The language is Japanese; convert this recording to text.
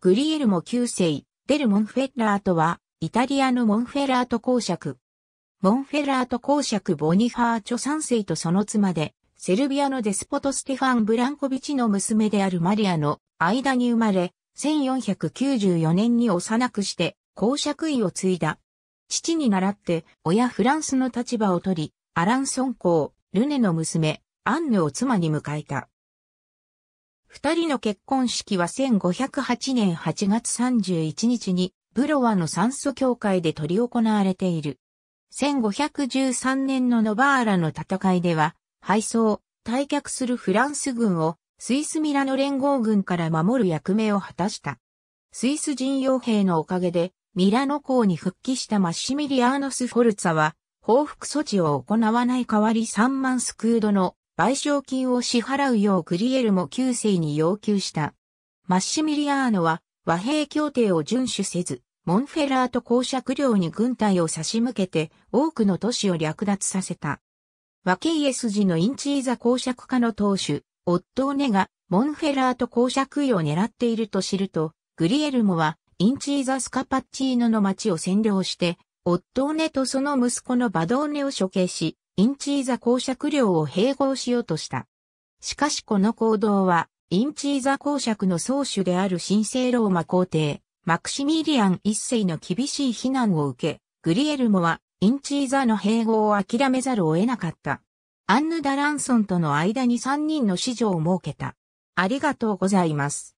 グリエルモ9世、デル・モンフェッラートは、イタリアのモンフェラート公爵。モンフェラート公爵ボニファーチョ3世とその妻で、セルビアのデスポトステファン・ブランコビチの娘であるマリアの間に生まれ、1494年に幼くして公爵位を継いだ。父に倣って親フランスの立場を取り、アランソン公、ルネの娘、アンヌを妻に迎えた。二人の結婚式は1508年8月31日に、ブロワの酸素協会で取り行われている。1513年のノバーラの戦いでは、敗走、退却するフランス軍をスイスミラノ連合軍から守る役目を果たした。スイス人傭兵のおかげで、ミラノ港に復帰したマッシミリアーノス・フォルツァは、報復措置を行わない代わり3万スクードの賠償金を支払うようグリエルも旧世に要求した。マッシミリアーノは和平協定を遵守せず、モンフェラート公爵領に軍隊を差し向けて多くの都市を略奪させた。和エス筋のインチーザ公爵家の当主、オットーネがモンフェラート公爵位を狙っていると知ると、グリエルモはインチーザ・スカパッチーノの町を占領して、オットーネとその息子のバドーネを処刑し、インチーザ公爵領を併合しようとした。しかしこの行動は、インチーザ公爵の宗主である神聖ローマ皇帝、マクシミリアン一世の厳しい非難を受け、グリエルモは、インチーザの併合を諦めざるを得なかった。アンヌ・ダ・ランソンとの間に3人の子女を設けた。ありがとうございます。